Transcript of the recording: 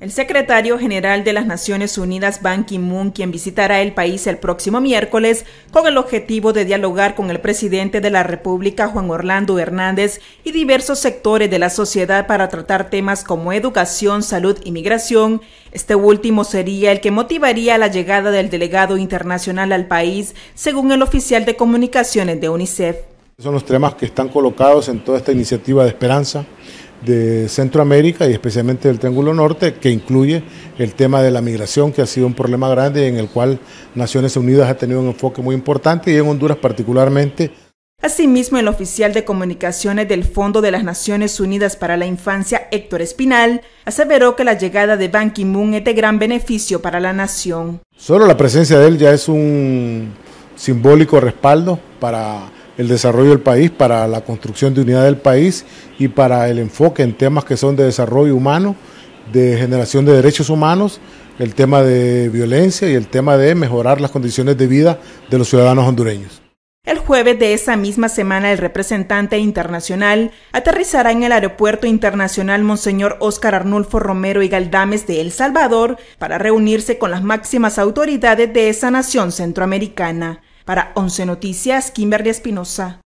El secretario general de las Naciones Unidas, Ban Ki-moon, quien visitará el país el próximo miércoles, con el objetivo de dialogar con el presidente de la República, Juan Orlando Hernández, y diversos sectores de la sociedad para tratar temas como educación, salud y migración, este último sería el que motivaría la llegada del delegado internacional al país, según el oficial de comunicaciones de UNICEF. Son los temas que están colocados en toda esta iniciativa de esperanza de Centroamérica y especialmente del Triángulo Norte, que incluye el tema de la migración, que ha sido un problema grande en el cual Naciones Unidas ha tenido un enfoque muy importante y en Honduras particularmente. Asimismo, el oficial de comunicaciones del Fondo de las Naciones Unidas para la Infancia, Héctor Espinal, aseveró que la llegada de Ban Ki-moon es de gran beneficio para la nación. Solo la presencia de él ya es un simbólico respaldo para el desarrollo del país, para la construcción de unidad del país y para el enfoque en temas que son de desarrollo humano, de generación de derechos humanos, el tema de violencia y el tema de mejorar las condiciones de vida de los ciudadanos hondureños. El jueves de esa misma semana, el representante internacional aterrizará en el Aeropuerto Internacional Monseñor Óscar Arnulfo Romero y Galdames de El Salvador para reunirse con las máximas autoridades de esa nación centroamericana. Para Once Noticias, Kimberly Espinosa.